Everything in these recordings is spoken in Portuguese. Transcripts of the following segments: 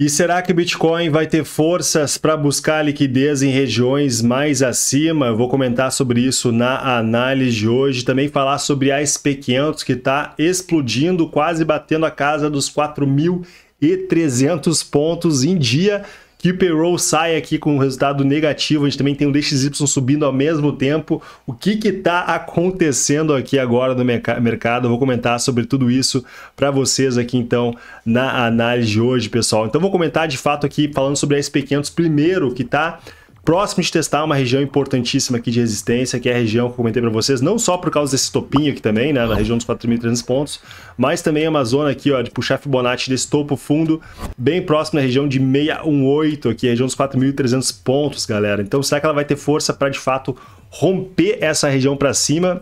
E será que o Bitcoin vai ter forças para buscar liquidez em regiões mais acima? Eu vou comentar sobre isso na análise de hoje. Também falar sobre a SP500 que está explodindo, quase batendo a casa dos 4.300 pontos em dia que o payroll sai aqui com um resultado negativo, a gente também tem o DXY subindo ao mesmo tempo. O que que tá acontecendo aqui agora no mercado? Eu vou comentar sobre tudo isso para vocês aqui então na análise de hoje, pessoal. Então vou comentar de fato aqui falando sobre a SP500 primeiro, que tá próximo de testar uma região importantíssima aqui de resistência, que é a região que eu comentei para vocês, não só por causa desse topinho aqui também, né, na região dos 4.300 pontos, mas também é uma zona aqui, ó, de puxar Fibonacci desse topo fundo, bem próximo da região de 618 aqui, a região dos 4.300 pontos, galera. Então, será que ela vai ter força para, de fato, romper essa região para cima?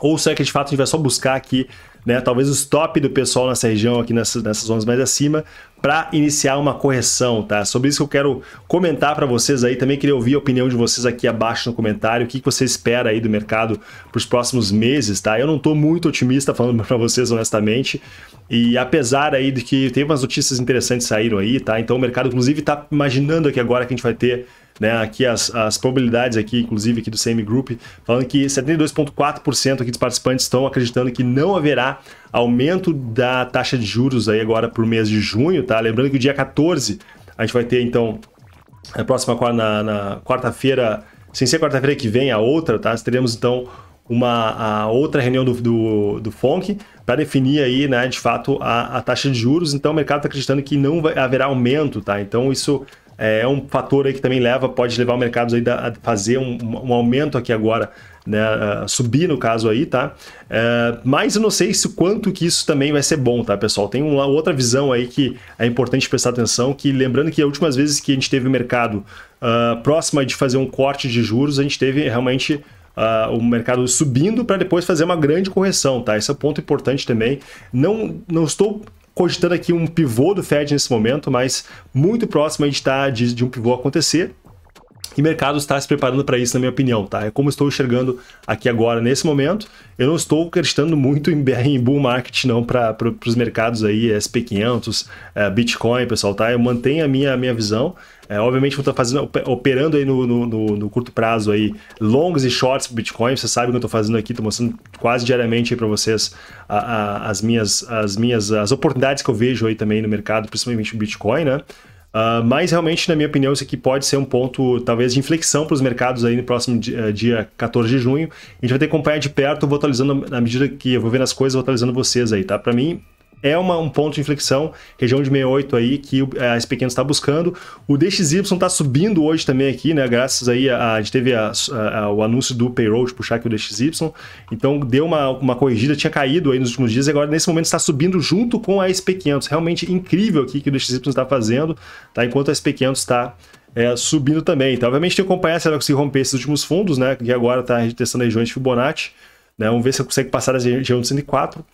Ou será que, de fato, a gente vai só buscar aqui né? Talvez o stop do pessoal nessa região aqui nessas, nessas zonas mais acima para iniciar uma correção, tá? Sobre isso que eu quero comentar para vocês aí, também queria ouvir a opinião de vocês aqui abaixo no comentário, o que, que você espera aí do mercado para os próximos meses, tá? Eu não estou muito otimista falando para vocês honestamente, e apesar aí de que teve umas notícias interessantes saíram aí, tá? Então o mercado inclusive está imaginando aqui agora que a gente vai ter né? Aqui as, as probabilidades aqui, inclusive aqui do Same Group, falando que 72,4% aqui dos participantes estão acreditando que não haverá aumento da taxa de juros aí agora para o mês de junho, tá? Lembrando que o dia 14 a gente vai ter então a próxima na, na quarta-feira, sem ser quarta-feira que vem, a outra, tá? teremos então uma a outra reunião do, do, do FONC para definir aí, né, de fato, a, a taxa de juros. Então, o mercado está acreditando que não vai, haverá aumento, tá? Então, isso é, é um fator aí que também leva, pode levar o mercado aí a fazer um, um aumento aqui agora né, subir no caso aí, tá? É, mas eu não sei se quanto que isso também vai ser bom, tá, pessoal? Tem uma outra visão aí que é importante prestar atenção, que lembrando que as últimas vezes que a gente teve o mercado uh, próximo de fazer um corte de juros, a gente teve realmente Uh, o mercado subindo para depois fazer uma grande correção, tá? Esse é um ponto importante também. Não, não estou cogitando aqui um pivô do Fed nesse momento, mas muito próximo a gente está de, de um pivô acontecer. E o mercado está se preparando para isso, na minha opinião, tá? É como estou enxergando aqui agora, nesse momento. Eu não estou acreditando muito em, em bull market, não, para os mercados aí, SP500, é, eh, Bitcoin, pessoal, tá? Eu mantenho a minha, a minha visão. É, obviamente, vou estar tá fazendo, operando aí no, no, no, no curto prazo aí, longs e shorts para Bitcoin. Você sabe o que eu estou fazendo aqui, estou mostrando quase diariamente aí para vocês a, a, as minhas, as minhas as oportunidades que eu vejo aí também no mercado, principalmente o Bitcoin, né? Uh, mas realmente, na minha opinião, isso aqui pode ser um ponto, talvez, de inflexão para os mercados aí no próximo eh, dia, dia 14 de junho. A gente vai ter que acompanhar de perto, vou atualizando na medida que eu vou vendo as coisas, vou atualizando vocês aí, tá? Para mim, é uma, um ponto de inflexão, região de 68 aí, que é, a SP500 está buscando. O DXY está subindo hoje também aqui, né? Graças aí, a, a gente teve a, a, o anúncio do payroll de puxar aqui o DXY. Então, deu uma, uma corrigida, tinha caído aí nos últimos dias, e agora nesse momento está subindo junto com a SP500. Realmente incrível aqui que o DXY está fazendo, tá? Enquanto a SP500 está é, subindo também. Então, obviamente, tem que acompanhar se ela conseguir romper esses últimos fundos, né? Que agora está testando regiões de Fibonacci. Né? Vamos ver se eu consegue passar a região de 104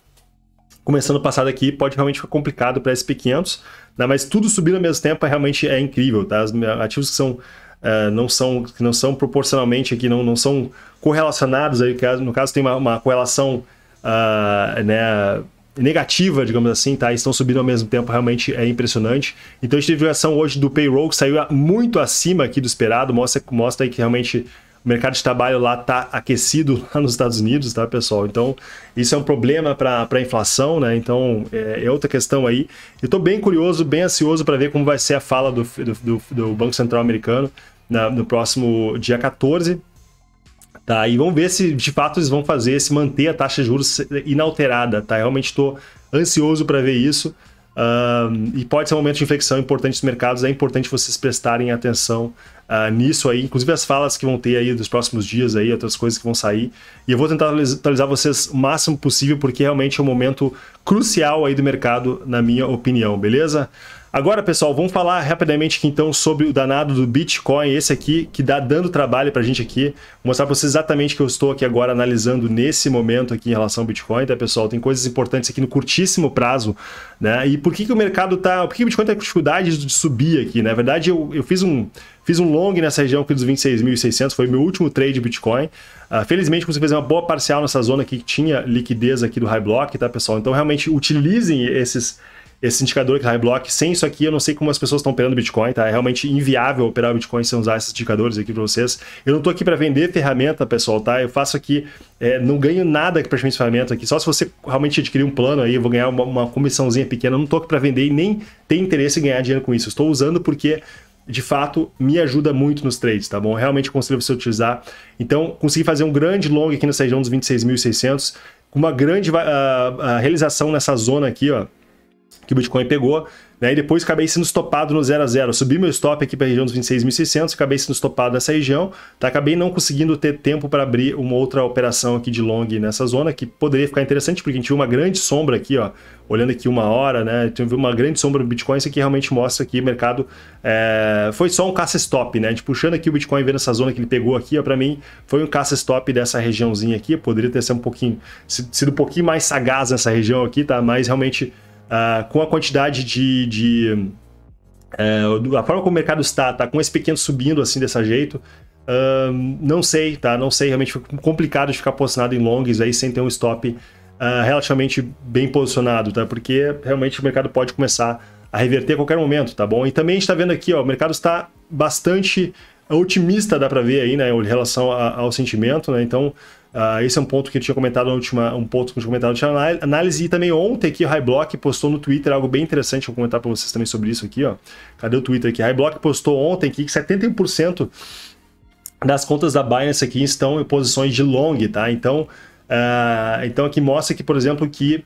começando a passar daqui pode realmente ficar complicado para SP500, né? mas tudo subir ao mesmo tempo é, realmente é incrível, tá? Os ativos que são Uh, não são que não são proporcionalmente aqui não, não são correlacionados aí no caso tem uma, uma correlação uh, né, negativa digamos assim tá estão subindo ao mesmo tempo realmente é impressionante então a gente teve ação hoje do payroll que saiu muito acima aqui do esperado mostra mostra que realmente o mercado de trabalho lá está aquecido lá nos Estados Unidos, tá, pessoal? Então, isso é um problema para a inflação, né? Então, é, é, outra questão aí. Eu estou bem curioso, bem ansioso para ver como vai ser a fala do, do, do Banco Central americano na, no próximo dia 14. Tá, e vamos ver se de fato eles vão fazer, se manter a taxa de juros inalterada, tá? Eu realmente estou ansioso para ver isso. Uh, e pode ser um momento de inflexão importante dos mercados, é importante vocês prestarem atenção uh, nisso aí, inclusive as falas que vão ter aí dos próximos dias aí, outras coisas que vão sair. E eu vou tentar atualizar vocês o máximo possível, porque realmente é um momento crucial aí do mercado, na minha opinião, beleza? Agora, pessoal, vamos falar rapidamente aqui, então sobre o danado do Bitcoin, esse aqui que dá dando trabalho para a gente aqui. Vou mostrar para vocês exatamente o que eu estou aqui agora analisando nesse momento aqui em relação ao Bitcoin, tá, pessoal? Tem coisas importantes aqui no curtíssimo prazo, né? E por que, que o mercado tá, por que, o Bitcoin tá com dificuldade de subir aqui? Né? Na verdade, eu, eu fiz um Fiz um long nessa região aqui dos 26.600, foi meu último trade Bitcoin. Uh, felizmente consegui fazer uma boa parcial nessa zona aqui que tinha liquidez aqui do high block, tá pessoal? Então realmente utilizem esses esse indicador que tá block. Sem isso aqui, eu não sei como as pessoas estão operando Bitcoin, tá? É realmente inviável operar Bitcoin sem usar esses indicadores aqui para vocês. Eu não tô aqui para vender ferramenta, pessoal, tá? Eu faço aqui, é, não ganho nada para essa ferramenta aqui. Só se você realmente adquirir um plano aí, eu vou ganhar uma, uma comissãozinha pequena. Eu não tô aqui para vender e nem tem interesse em ganhar dinheiro com isso. Eu estou usando porque de fato me ajuda muito nos trades, tá bom? Realmente consigo você utilizar. Então, consegui fazer um grande long aqui nessa região dos 26.600, com uma grande uh, realização nessa zona aqui, ó, que o Bitcoin pegou, né? E depois acabei sendo estopado no 0 a 0. Subi meu stop aqui para a região dos 26.600, acabei sendo estopado nessa região, tá? Acabei não conseguindo ter tempo para abrir uma outra operação aqui de long nessa zona, que poderia ficar interessante, porque a gente viu uma grande sombra aqui, ó, olhando aqui uma hora, né? Teve então, uma grande sombra do Bitcoin, isso aqui realmente mostra que o mercado é... foi só um caça stop, né? A gente puxando aqui o Bitcoin vendo essa zona que ele pegou aqui, para mim foi um caça stop dessa regiãozinha aqui, poderia ter sido um pouquinho sido um pouquinho mais sagaz nessa região aqui, tá? Mas realmente uh, com a quantidade de. de uh, a forma como o mercado está, tá com esse pequeno subindo assim, desse jeito. Uh, não sei, tá? Não sei, realmente fica complicado de ficar posicionado em longs aí sem ter um stop ah, relativamente bem posicionado, tá? Porque realmente o mercado pode começar a reverter a qualquer momento, tá bom? E também a gente está vendo aqui, ó, o mercado está bastante é otimista, dá para ver aí, né, em relação a, ao sentimento, né? Então, uh, esse é um ponto que eu tinha comentado na última, um ponto que eu tinha comentado na análise e também ontem que o Highblock postou no Twitter algo bem interessante, vou comentar para vocês também sobre isso aqui, ó. Cadê o Twitter aqui? Highblock postou ontem aqui que 71% das contas da Binance aqui estão em posições de long, tá? Então, uh, então aqui mostra que, por exemplo, que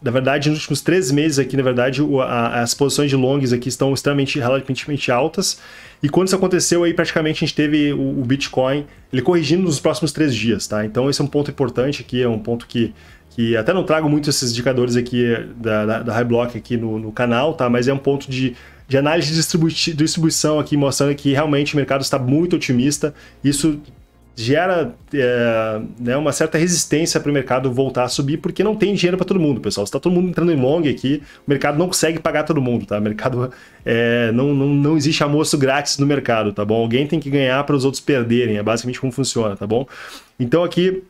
na verdade, nos últimos três meses aqui, na verdade, a, as posições de longs aqui estão extremamente, relativamente altas. E quando isso aconteceu, aí praticamente a gente teve o, o Bitcoin ele corrigindo nos próximos três dias, tá? Então esse é um ponto importante aqui, é um ponto que, que até não trago muito esses indicadores aqui eh, da, da, da High Block aqui no, no canal, tá? Mas é um ponto de de análise de distribuição aqui, mostrando que realmente o mercado está muito otimista. Isso gera é, né, uma certa resistência para o mercado voltar a subir, porque não tem dinheiro para todo mundo, pessoal. está todo mundo entrando em long aqui, o mercado não consegue pagar todo mundo, tá? O mercado é, não, não, não existe almoço grátis no mercado, tá bom? Alguém tem que ganhar para os outros perderem, é basicamente como funciona, tá bom? Então aqui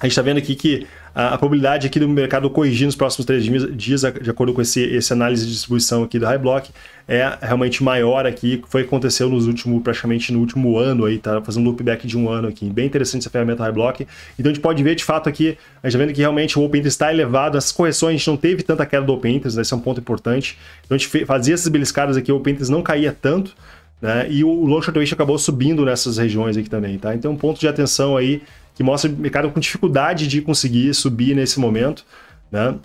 a gente está vendo aqui que a, a, probabilidade aqui do mercado corrigir nos próximos três dias, de acordo com esse, esse análise de distribuição aqui do High Block, é realmente maior aqui, foi o que aconteceu nos últimos, praticamente no último ano aí, tá fazendo um loopback de um ano aqui, bem interessante essa ferramenta High Block, então a gente pode ver de fato aqui, a gente tá vendo que realmente o Open Interest está elevado, essas correções a gente não teve tanta queda do Open Interest, né? esse é um ponto importante, então a gente fazia essas beliscadas aqui, o Open Interest não caía tanto, né? E o long short acabou subindo nessas regiões aqui também, tá? Então, é um ponto de atenção aí que mostra o mercado com dificuldade de conseguir subir nesse momento, né?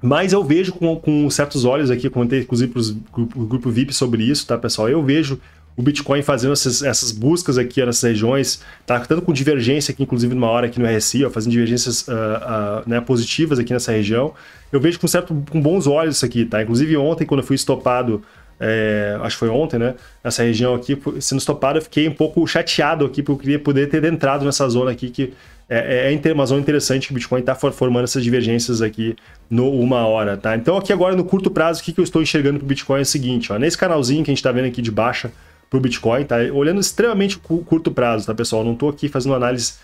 Mas eu vejo com, com certos olhos aqui, comentei inclusive para o grupo VIP sobre isso, tá, pessoal? Eu vejo o Bitcoin fazendo essas, essas buscas aqui nessas regiões, tá? Tanto com divergência aqui, inclusive numa hora aqui no RSI, ó, fazendo divergências uh, uh, né, positivas aqui nessa região. Eu vejo com certo, com bons olhos isso aqui, tá? Inclusive ontem, quando eu fui estopado é, acho que foi ontem, né? Nessa região aqui, sendo estopado, eu fiquei um pouco chateado aqui, porque eu queria poder ter entrado nessa zona aqui, que é, é, é uma zona interessante que o Bitcoin está formando essas divergências aqui no uma hora, tá? Então aqui agora no curto prazo, o que, que eu estou enxergando para o Bitcoin é o seguinte, ó, nesse canalzinho que a gente está vendo aqui de baixa para o Bitcoin, tá? Olhando extremamente curto prazo, tá, pessoal? Não estou aqui fazendo análise,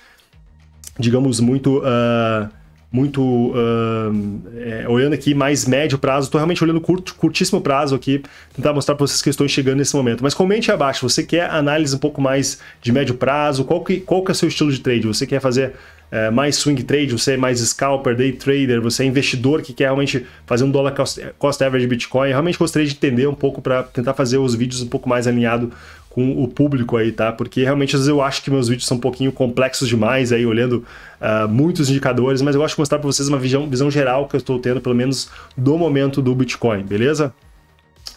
digamos, muito... Uh muito uh, é, olhando aqui mais médio prazo, estou realmente olhando curto, curtíssimo prazo aqui, tentar mostrar para vocês que estou chegando nesse momento. Mas comente abaixo, você quer análise um pouco mais de médio prazo? Qual que, qual que é o seu estilo de trade? Você quer fazer é, mais swing trade? Você é mais scalper, day trader? Você é investidor que quer realmente fazer um dólar cost, cost average Bitcoin? Eu realmente gostaria de entender um pouco para tentar fazer os vídeos um pouco mais alinhado com o público aí, tá? Porque realmente às vezes eu acho que meus vídeos são um pouquinho complexos demais aí, olhando uh, muitos indicadores, mas eu gosto de mostrar para vocês uma visão, visão geral que eu estou tendo, pelo menos do momento do Bitcoin, beleza?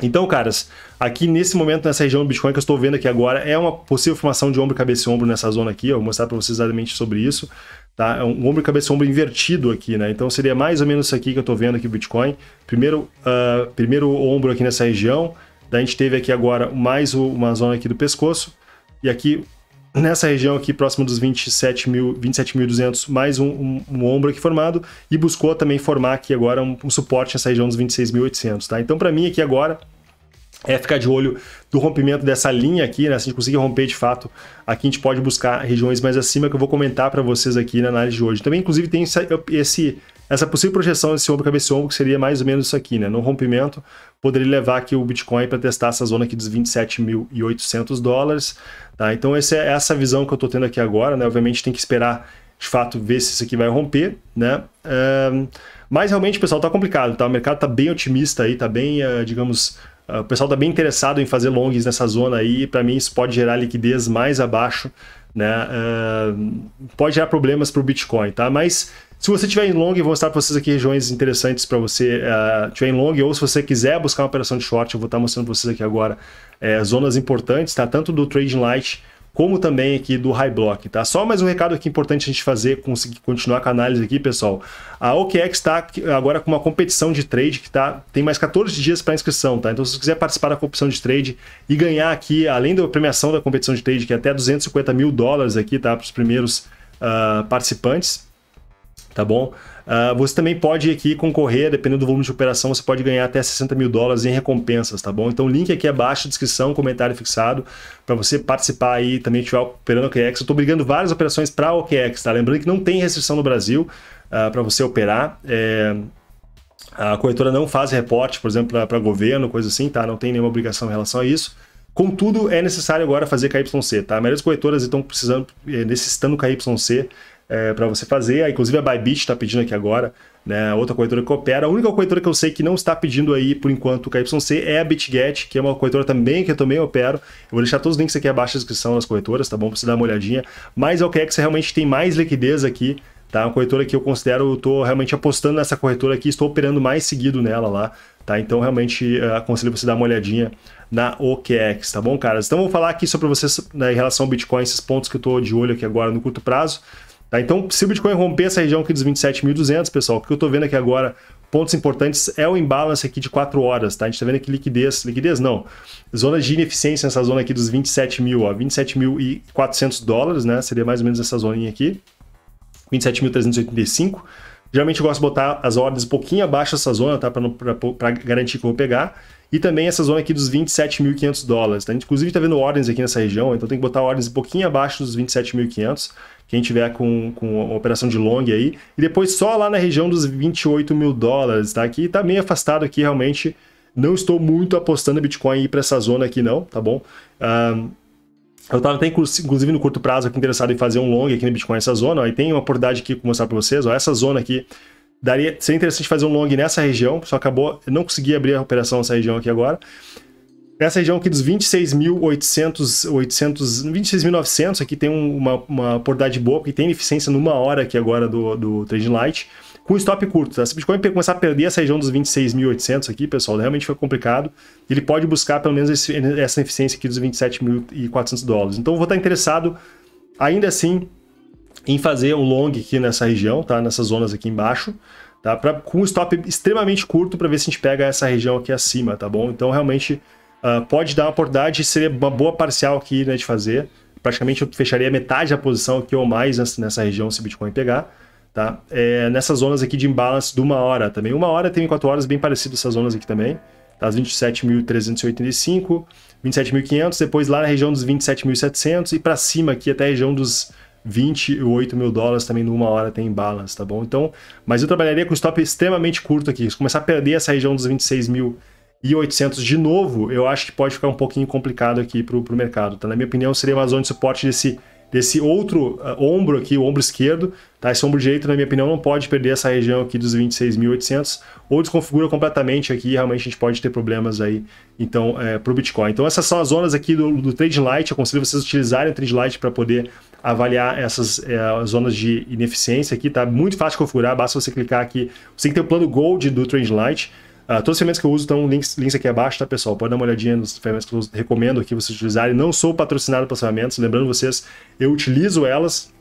Então, caras, aqui nesse momento, nessa região do Bitcoin que eu estou vendo aqui agora, é uma possível formação de ombro, cabeça e ombro nessa zona aqui, eu vou mostrar para vocês exatamente sobre isso, tá? É um ombro, cabeça e ombro invertido aqui, né? Então seria mais ou menos isso aqui que eu estou vendo aqui Bitcoin, primeiro, uh, primeiro ombro aqui nessa região, Daí a gente teve aqui agora mais uma zona aqui do pescoço. E aqui, nessa região aqui, próximo dos 27.200, 27 mais um, um, um, ombro aqui formado. E buscou também formar aqui agora um, um suporte nessa região dos 26.800, tá? Então, para mim aqui agora, é ficar de olho do rompimento dessa linha aqui, né? Se a gente conseguir romper de fato, aqui a gente pode buscar regiões mais acima que eu vou comentar para vocês aqui na análise de hoje. Também, inclusive, tem esse essa possível projeção desse ombro, cabeça ombro, que seria mais ou menos isso aqui, né? No rompimento, poderia levar aqui o Bitcoin para testar essa zona aqui dos 27.800 dólares, tá? Então, essa é essa visão que eu estou tendo aqui agora, né? Obviamente, tem que esperar, de fato, ver se isso aqui vai romper, né? mas, realmente, pessoal, tá complicado, tá? O mercado tá bem otimista aí, tá bem, ah, digamos... Ah, o pessoal está bem interessado em fazer longs nessa zona aí, para mim isso pode gerar liquidez mais abaixo né? pode gerar problemas para o Bitcoin, tá? Mas se você tiver em long, eu vou mostrar para vocês aqui regiões interessantes para você uh, tiver em long, ou se você quiser buscar uma operação de short, eu vou estar tá mostrando para vocês aqui agora é, zonas importantes, tá? Tanto do trading light como também aqui do high block, tá? Só mais um recado aqui importante a gente fazer, conseguir continuar com a análise aqui, pessoal. A OKEx está agora com uma competição de trade que tá, tem mais 14 dias para inscrição, tá? Então, se você quiser participar da competição de trade e ganhar aqui, além da premiação da competição de trade, que é até 250 mil dólares aqui, tá? Para os primeiros uh, participantes, tá bom? Uh, você também pode aqui concorrer, dependendo do volume de operação, você pode ganhar até 60 mil dólares em recompensas, tá bom? Então, link aqui abaixo, descrição, comentário fixado, para você participar aí também estiver operando OKEx. Eu estou brigando várias operações para OKEx, tá? Lembrando que não tem restrição no Brasil uh, ah, para você operar. É... A corretora não faz reporte, por exemplo, para governo, coisa assim, tá? Não tem nenhuma obrigação em relação a isso. Contudo, é necessário agora fazer KYC, tá? A maioria das corretoras estão precisando, eh, necessitando KYC é, para você fazer. Ah, inclusive a Bybit está pedindo aqui agora, né? Outra corretora que opera. A única corretora que eu sei que não está pedindo aí por enquanto o KYC é a BitGet, que é uma corretora também que eu também opero. Eu vou deixar todos os links aqui abaixo na descrição das corretoras, tá bom? Para você dar uma olhadinha. Mas a é OKEx é realmente tem mais liquidez aqui. Tá, uma corretora que eu considero, eu tô realmente apostando nessa corretora aqui, estou operando mais seguido nela lá, tá? Então realmente é, aconselho você dar uma olhadinha na OKEx, tá bom, caras? Então vou falar aqui só para vocês né, em relação ao Bitcoin, esses pontos que eu estou de olho aqui agora no curto prazo, Tá? Então, se o Bitcoin romper essa região aqui dos 27.200, pessoal, o que eu estou vendo aqui agora, pontos importantes, é o imbalance aqui de 4 horas. Tá? A gente está vendo aqui liquidez, liquidez não, zona de ineficiência nessa zona aqui dos 27 mil, 27.400 dólares, né? seria mais ou menos essa zoninha aqui, 27.385. Geralmente eu gosto de botar as ordens um pouquinho abaixo dessa zona, tá? Para garantir que eu vou pegar. E também essa zona aqui dos 27.500 dólares. Tá? A gente, inclusive, está vendo ordens aqui nessa região, então tem que botar ordens um pouquinho abaixo dos 27.500 quem tiver com, com operação de long aí. E depois só lá na região dos 28 mil dólares, tá? Aqui tá meio afastado aqui, realmente. Não estou muito apostando Bitcoin para essa zona aqui, não, tá bom? Um, eu estava até, inclusive, no curto prazo aqui interessado em fazer um long aqui no Bitcoin nessa zona. Ó, e tem uma oportunidade aqui para mostrar para vocês. Ó, essa zona aqui daria, seria interessante fazer um long nessa região, só acabou, eu não consegui abrir a operação nessa região aqui agora. Nessa região aqui dos 26.800, 26.900, aqui tem uma, uma oportunidade boa, porque tem eficiência numa hora aqui agora do, do Trading Light, com stop curto, tá? Se o Bitcoin começar a perder essa região dos 26.800 aqui, pessoal, realmente foi complicado, ele pode buscar pelo menos esse, essa eficiência aqui dos 27.400 dólares. Então, eu vou estar interessado, ainda assim, em fazer um long aqui nessa região, tá? Nessas zonas aqui embaixo, tá? Pra, com um stop extremamente curto para ver se a gente pega essa região aqui acima, tá bom? Então, realmente uh, pode dar uma oportunidade, seria uma boa parcial aqui né, de fazer. Praticamente eu fecharia metade da posição aqui ou mais nessa região se o Bitcoin pegar. Tá? É, nessas zonas aqui de imbalance de uma hora também. Uma hora tem quatro horas, bem parecido essas zonas aqui também. Tá? As 27.385, 27.500, depois lá na região dos 27.700 e para cima aqui até a região dos 28 mil dólares também numa hora tem imbalance, tá bom? Então, mas eu trabalharia com stop extremamente curto aqui. Se começar a perder essa região dos 26 mil e 800 de novo, eu acho que pode ficar um pouquinho complicado aqui para o mercado. Tá? Na minha opinião, seria uma zona de suporte desse, desse outro uh, ombro aqui, o ombro esquerdo. Tá? Esse ombro direito, na minha opinião, não pode perder essa região aqui dos 26.800 ou desconfigura completamente aqui realmente a gente pode ter problemas aí então é, para o Bitcoin. Então essas são as zonas aqui do, do Trade Light. Eu aconselho vocês utilizarem o Trade Light para poder avaliar essas é, zonas de ineficiência aqui. Tá muito fácil de configurar, basta você clicar aqui. Você tem que ter o plano Gold do Trade Light Uh, todas as ferramentas que eu uso estão links, links aqui abaixo, tá, pessoal? Pode dar uma olhadinha nas ferramentas que eu recomendo aqui vocês utilizarem. Não sou patrocinado pelas ferramentas, lembrando vocês, eu utilizo elas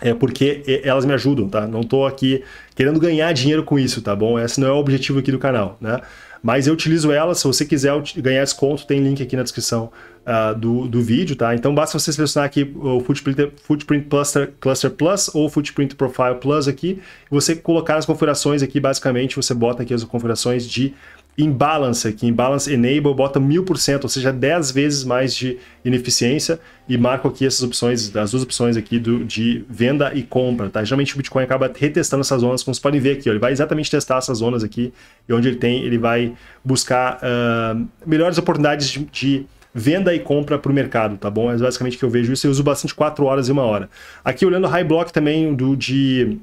é porque elas me ajudam, tá? Não estou aqui querendo ganhar dinheiro com isso, tá bom? Esse não é o objetivo aqui do canal, né? Mas eu utilizo ela, se você quiser ganhar desconto, tem link aqui na descrição uh, do, do vídeo, tá? Então basta você selecionar aqui o Footprint, Footprint Cluster, Cluster Plus ou Footprint Profile Plus aqui, você colocar as configurações aqui, basicamente você bota aqui as configurações de imbalance aqui, imbalance enable, bota 1000%, ou seja, 10 vezes mais de ineficiência e marco aqui essas opções, as duas opções aqui do, de venda e compra, tá? Geralmente o Bitcoin acaba retestando essas zonas, como vocês podem ver aqui, ó, ele vai exatamente testar essas zonas aqui e onde ele tem, ele vai buscar uh, melhores oportunidades de, de venda e compra para o mercado, tá bom? É basicamente que eu vejo isso, eu uso bastante 4 horas e 1 hora. Aqui olhando o High Block também do, de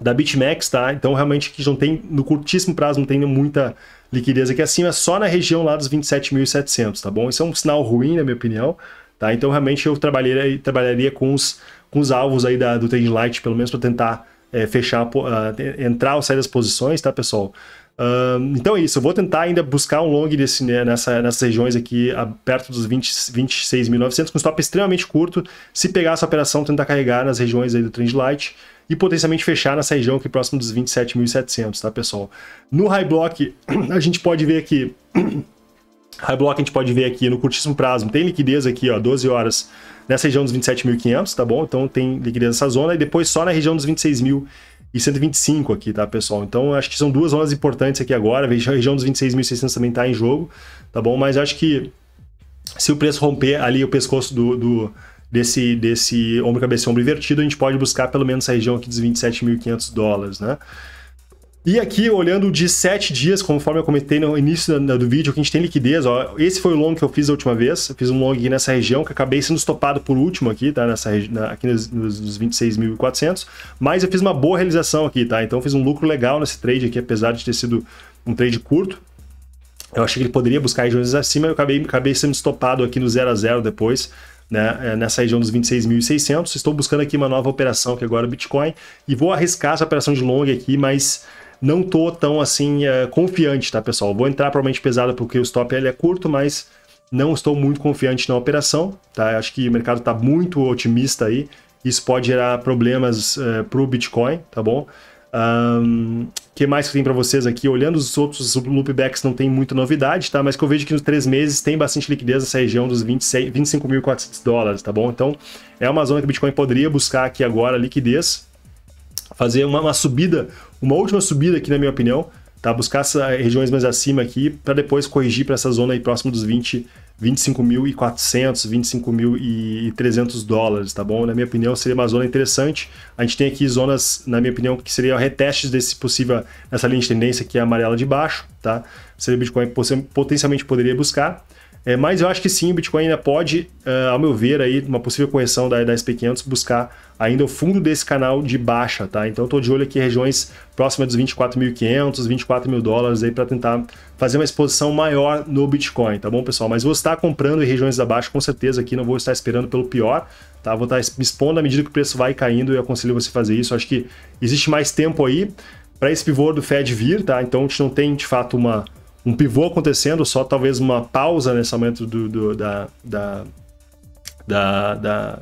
da BitMEX, tá? Então realmente que não tem, no curtíssimo prazo não tem muita liquidez aqui acima, só na região lá dos 27.700, tá bom? Isso é um sinal ruim, na minha opinião, tá? Então, realmente, eu trabalharia, trabalharia com, os, com os alvos aí da, do Trade Light, pelo menos para tentar é, fechar, uh, entrar ou sair das posições, tá, pessoal? então é isso, eu vou tentar ainda buscar um long desse, né, nessa, nessas regiões aqui, a, perto dos 26.900, com stop extremamente curto. Se pegar essa operação, tentar carregar nas regiões aí do trend light e potencialmente fechar nessa região aqui próximo dos 27.700, tá pessoal? No high block, a gente pode ver aqui... High Block a gente pode ver aqui no curtíssimo prazo, tem liquidez aqui, ó, 12 horas nessa região dos 27.500, tá bom? Então tem liquidez nessa zona e depois só na região dos 26.000 e 125 aqui, tá, pessoal? Então, acho que são duas zonas importantes aqui agora. A região dos 26.600 também está em jogo, tá bom? Mas acho que se o preço romper ali o pescoço do, do desse, desse ombro cabeça ombro invertido, a gente pode buscar pelo menos essa região aqui dos 27.500 dólares, né? E aqui, olhando de 7 dias, conforme eu comentei no início do, vídeo, que a gente tem liquidez, ó, esse foi o long que eu fiz a última vez, eu fiz um long aqui nessa região, que acabei sendo estopado por último aqui, tá, nessa, na, aqui nos, nos 26.400, mas eu fiz uma boa realização aqui, tá, então eu fiz um lucro legal nesse trade aqui, apesar de ter sido um trade curto, eu achei que ele poderia buscar regiões acima, eu acabei, acabei sendo estopado aqui no 0 a 0 depois, né, é, nessa região dos 26.600. Estou buscando aqui uma nova operação que é agora é Bitcoin e vou arriscar essa operação de long aqui, mas não tô tão assim é, confiante, tá, pessoal? Vou entrar provavelmente pesada porque o stop ele é curto, mas não estou muito confiante na operação, tá? Acho que o mercado está muito otimista aí. Isso pode gerar problemas é, para o Bitcoin, tá bom? O um, que mais que tem para vocês aqui? Olhando os outros loopbacks, não tem muita novidade, tá? Mas que eu vejo que nos três meses tem bastante liquidez nessa região dos 25.400 dólares, tá bom? Então é uma zona que o Bitcoin poderia buscar aqui agora liquidez, fazer uma, uma subida uma última subida aqui, na minha opinião, tá? Buscar essas regiões mais acima aqui para depois corrigir para essa zona aí próximo dos 20, 25.400, 25.300 dólares, tá bom? Na minha opinião, seria uma zona interessante. A gente tem aqui zonas, na minha opinião, que seriam retestes desse possível, essa linha de tendência que é amarela de baixo, tá? Seria o Bitcoin potencialmente poderia buscar. É, mas eu acho que sim, o Bitcoin ainda pode, uh, ao meu ver, aí, uma possível correção da, da SP500 buscar ainda o fundo desse canal de baixa, tá? Então eu tô de olho aqui em regiões próximas dos 24.500, 24 mil dólares aí para tentar fazer uma exposição maior no Bitcoin, tá bom, pessoal? Mas vou estar comprando em regiões abaixo com certeza aqui, não vou estar esperando pelo pior, tá? Vou estar me expondo à medida que o preço vai caindo e aconselho você fazer isso. Acho que existe mais tempo aí para esse pivô do Fed vir, tá? Então a gente não tem de fato uma um pivô acontecendo, só talvez uma pausa nesse aumento do, do da, da, da, da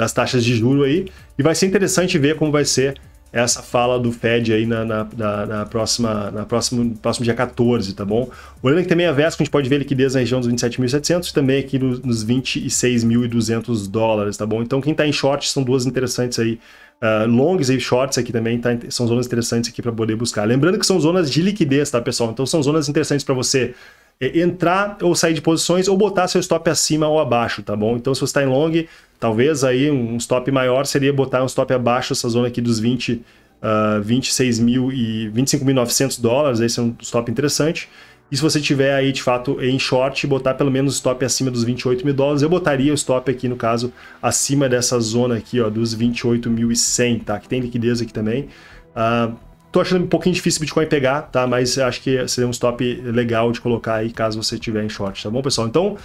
das taxas de juro aí. E vai ser interessante ver como vai ser essa fala do Fed aí na, na, na, na próxima, na próximo, próximo dia 14, tá bom? Olhando aqui também a Vesco, a gente pode ver liquidez na região dos 27.700 e também aqui nos, nos 26.200 dólares, tá bom? Então quem está em short são duas interessantes aí. Uh, longs e shorts aqui também tá, são zonas interessantes aqui para poder buscar. Lembrando que são zonas de liquidez, tá, pessoal? Então são zonas interessantes para você é, entrar ou sair de posições ou botar seu stop acima ou abaixo, tá bom? Então, se você está em long, talvez aí um stop maior seria botar um stop abaixo dessa zona aqui dos 20, uh, 26 mil e 25.900 dólares, esse é um stop interessante. E se você tiver aí, de fato, em short, botar pelo menos stop acima dos 28 mil dólares, eu botaria o stop aqui, no caso, acima dessa zona aqui, ó, dos 28.100, tá? Que tem liquidez aqui também. Uh, Tô achando um pouquinho difícil o Bitcoin pegar, tá? Mas acho que seria um stop legal de colocar aí caso você tiver em short, tá bom, pessoal? Então,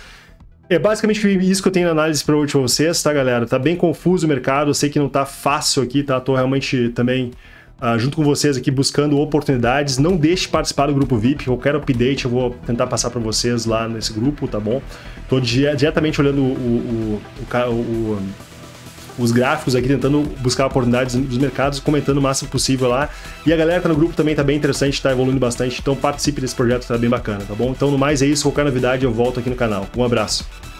é basicamente isso que eu tenho na análise para hoje pra vocês, tá, galera? Tá bem confuso o mercado, eu sei que não tá fácil aqui, tá? Tô realmente também uh, junto com vocês aqui buscando oportunidades. Não deixe participar do grupo VIP, qualquer update eu vou tentar passar para vocês lá nesse grupo, tá bom? Tô di diretamente olhando o, o, o, o os gráficos aqui, tentando buscar oportunidades dos mercados, comentando o máximo possível lá. E a galera que tá no grupo também tá bem interessante, tá evoluindo bastante. Então participe desse projeto, tá bem bacana, tá bom? Então, no mais é isso. Qualquer novidade, eu volto aqui no canal. Um abraço.